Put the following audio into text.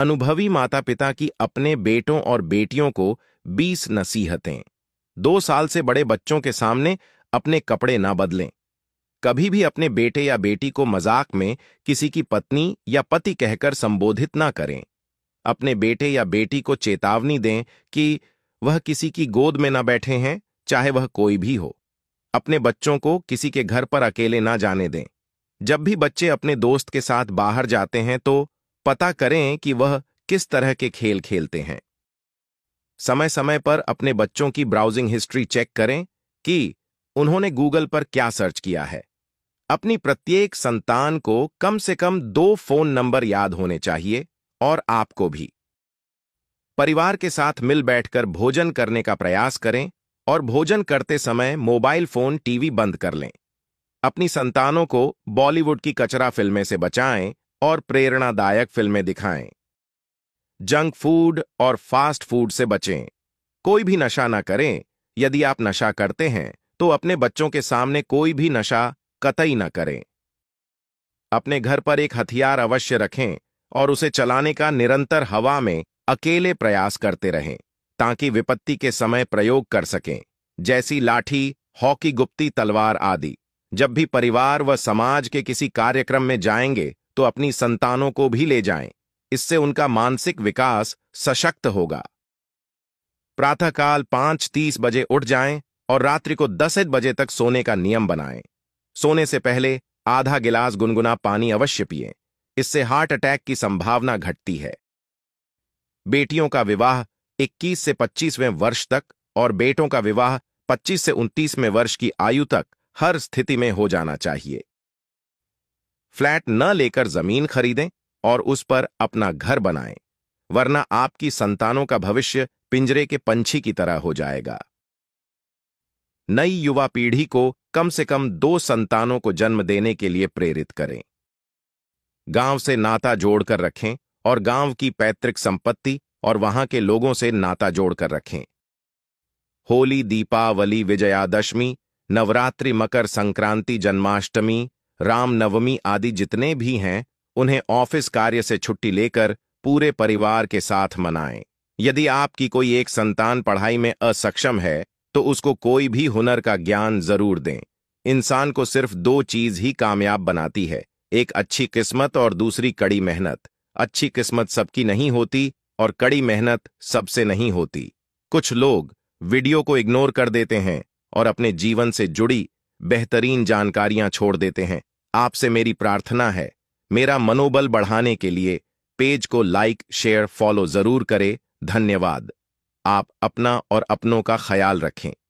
अनुभवी माता पिता की अपने बेटों और बेटियों को 20 नसीहतें दो साल से बड़े बच्चों के सामने अपने कपड़े ना बदलें कभी भी अपने बेटे या बेटी को मजाक में किसी की पत्नी या पति कहकर संबोधित ना करें अपने बेटे या बेटी को चेतावनी दें कि वह किसी की गोद में ना बैठे हैं चाहे वह कोई भी हो अपने बच्चों को किसी के घर पर अकेले ना जाने दें जब भी बच्चे अपने दोस्त के साथ बाहर जाते हैं तो पता करें कि वह किस तरह के खेल खेलते हैं समय समय पर अपने बच्चों की ब्राउजिंग हिस्ट्री चेक करें कि उन्होंने गूगल पर क्या सर्च किया है अपनी प्रत्येक संतान को कम से कम दो फोन नंबर याद होने चाहिए और आपको भी परिवार के साथ मिल बैठकर भोजन करने का प्रयास करें और भोजन करते समय मोबाइल फोन टीवी बंद कर लें अपनी संतानों को बॉलीवुड की कचरा फिल्में से बचाएं और प्रेरणादायक फिल्में दिखाएं जंक फूड और फास्ट फूड से बचें कोई भी नशा ना करें यदि आप नशा करते हैं तो अपने बच्चों के सामने कोई भी नशा कतई ना करें अपने घर पर एक हथियार अवश्य रखें और उसे चलाने का निरंतर हवा में अकेले प्रयास करते रहें ताकि विपत्ति के समय प्रयोग कर सकें जैसी लाठी हॉकी गुप्ती तलवार आदि जब भी परिवार व समाज के किसी कार्यक्रम में जाएंगे तो अपनी संतानों को भी ले जाएं। इससे उनका मानसिक विकास सशक्त होगा प्रातःकाल पांच तीस बजे उठ जाएं और रात्रि को दस बजे तक सोने का नियम बनाएं। सोने से पहले आधा गिलास गुनगुना पानी अवश्य पिए इससे हार्ट अटैक की संभावना घटती है बेटियों का विवाह 21 से 25वें वर्ष तक और बेटों का विवाह 25 से 29वें वर्ष की आयु तक हर स्थिति में हो जाना चाहिए फ्लैट न लेकर जमीन खरीदें और उस पर अपना घर बनाएं वरना आपकी संतानों का भविष्य पिंजरे के पंछी की तरह हो जाएगा नई युवा पीढ़ी को कम से कम दो संतानों को जन्म देने के लिए प्रेरित करें गांव से नाता जोड़कर रखें और गांव की पैतृक संपत्ति और वहां के लोगों से नाता जोड़कर रखें होली दीपावली विजयादशमी नवरात्रि मकर संक्रांति जन्माष्टमी रामनवमी आदि जितने भी हैं उन्हें ऑफिस कार्य से छुट्टी लेकर पूरे परिवार के साथ मनाएं यदि आपकी कोई एक संतान पढ़ाई में असक्षम है तो उसको कोई भी हुनर का ज्ञान जरूर दें इंसान को सिर्फ दो चीज ही कामयाब बनाती है एक अच्छी किस्मत और दूसरी कड़ी मेहनत अच्छी किस्मत सबकी नहीं होती और कड़ी मेहनत सबसे नहीं होती कुछ लोग वीडियो को इग्नोर कर देते हैं और अपने जीवन से जुड़ी बेहतरीन जानकारियां छोड़ देते हैं आपसे मेरी प्रार्थना है मेरा मनोबल बढ़ाने के लिए पेज को लाइक शेयर फॉलो जरूर करें धन्यवाद आप अपना और अपनों का ख्याल रखें